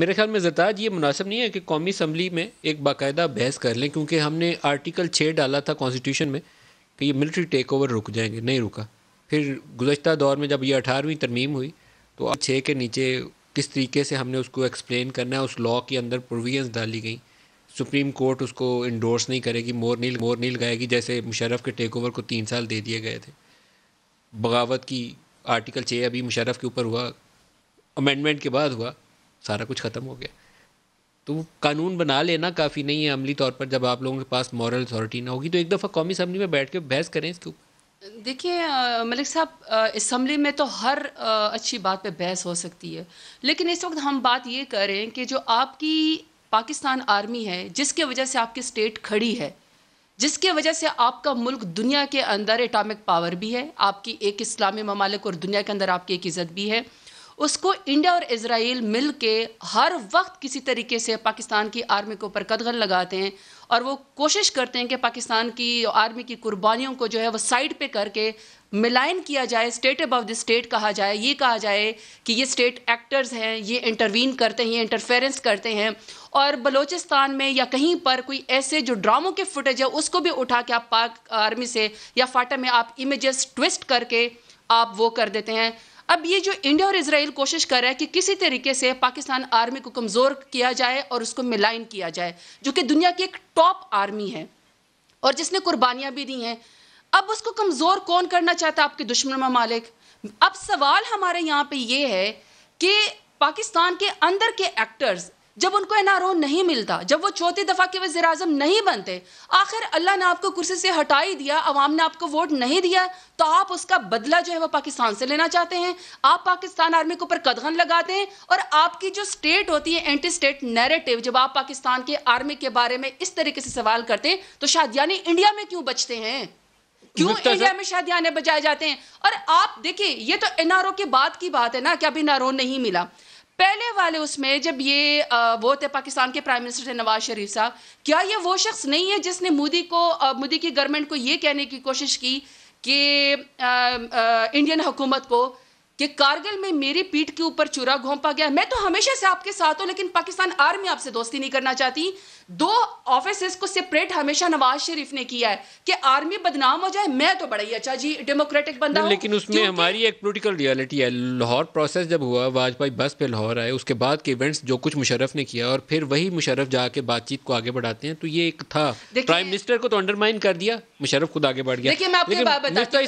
मेरे ख्याल में जताज ये मुनासिब नहीं है कि कौमी असम्बली में एक बाकायदा बहस कर लें क्योंकि हमने आर्टिकल छः डाला था कॉन्स्टिट्यूशन में कि ये मिलिट्री टेक ओवर रुक जाएंगे नहीं रुका फिर गुजशत दौर में जब ये अठारहवीं तरमीम हुई तो छः के नीचे किस तरीके से हमने उसको एक्सप्लेन करना है उस लॉ के अंदर प्रोविजंस डाली गई सुप्रीम कोर्ट उसको इंडोर्स नहीं करेगी मोर नील मोर नील गाएगी जैसे मुशरफ के टेक ओवर को तीन साल दे दिए गए थे बगावत की आर्टिकल छः अभी मुशरफ के ऊपर हुआ अमेंडमेंट के बाद हुआ सारा कुछ ख़त्म हो गया तो कानून बना लेना काफ़ी नहीं है अमली तौर पर जब आप लोगों के पास मॉरल अथॉरिटी ना होगी तो एक दफ़ा कौमी असम्बली में बैठ के बहस करें इसके ऊपर देखिए मलिक साहब इसम्बली में तो हर आ, अच्छी बात पे बहस हो सकती है लेकिन इस वक्त हम बात ये करें कि जो आपकी पाकिस्तान आर्मी है जिसके वजह से आपकी स्टेट खड़ी है जिसके वजह से आपका मुल्क दुनिया के अंदर एटॉमिक पावर भी है आपकी एक इस्लामी ममालिक और दुनिया के अंदर आपकी एक इज़्ज़त भी है उसको इंडिया और इसराइल मिल के हर वक्त किसी तरीके से पाकिस्तान की आर्मी के ऊपर कदगन लगाते हैं और वो कोशिश करते हैं कि पाकिस्तान की आर्मी की कुर्बानियों को जो है वो साइड पे करके मिलाइन किया जाए स्टेट अबव द स्टेट कहा जाए ये कहा जाए कि ये स्टेट एक्टर्स हैं ये इंटरवीन करते हैं इंटरफेरेंस करते हैं और बलोचिस्तान में या कहीं पर कोई ऐसे जो ड्रामों के फुटेज है उसको भी उठा के आप पाक आर्मी से या फाटा में आप इमेजेस ट्विस्ट करके आप वो कर देते हैं अब ये जो इंडिया और इसराइल कोशिश कर रहा है कि किसी तरीके से पाकिस्तान आर्मी को कमज़ोर किया जाए और उसको मिलाइन किया जाए जो कि दुनिया की एक टॉप आर्मी है और जिसने कुर्बानियां भी दी हैं अब उसको कमज़ोर कौन करना चाहता है आपके दुश्मन ममालिक अब सवाल हमारे यहाँ पे ये है कि पाकिस्तान के अंदर के एक्टर्स जब उनको ओ नहीं मिलता जब वो चौथी दफ़ा के वजी अजम नहीं बनते आखिर अल्लाह ने आपको कुर्सी से हटा ही दिया अवाम ने आपको वोट नहीं दिया तो आप उसका बदला जो है वो पाकिस्तान से लेना चाहते हैं आप पाकिस्तान आर्मी के ऊपर कदगन लगाते हैं और आपकी जो स्टेट होती है एंटी स्टेट नैरेटिव जब आप पाकिस्तान के आर्मी के बारे में इस तरीके से सवाल करते हैं तो शायद यानी इंडिया में क्यों बचते हैं क्यों इंडिया में यानी बजाए जाते हैं और आप देखिए ये तो एनआरओ के बाद की बात है ना कि अभी एनआरओ नहीं मिला पहले वाले उसमें जब ये वो थे पाकिस्तान के प्राइम मिनिस्टर थे नवाज शरीफ साहब क्या ये वो शख्स नहीं है जिसने मोदी को मोदी की गवर्नमेंट को ये कहने की कोशिश की कि इंडियन हुकूमत को कि कारगिल में मेरी पीठ के ऊपर चूरा घोंपा गया मैं तो हमेशा से आपके साथ हूं लेकिन पाकिस्तान आर्मी आपसे दोस्ती नहीं करना चाहती दो ऑफिस को सेपरेट हमेशा नवाज शरीफ ने किया है कि आर्मी बदनाम हो जाए मैं तो बड़ा ही अच्छा जी डेमोक्रेटिक बंदा हूं लेकिन उसमें हमारी एक पॉलिटिकल रियलिटी है लाहौर प्रोसेस जब हुआ वाजपेयी बस पे लाहौर आए उसके बाद के इवेंट्स जो कुछ मुशरफ ने किया और फिर वही मुशरफ जाके बातचीत को आगे बढ़ाते हैं तो ये एक था प्राइम मिनिस्टर को तो अंडरमाइन कर दिया मुशरफ खुद आगे बढ़ गया देखिए मैं आपको बात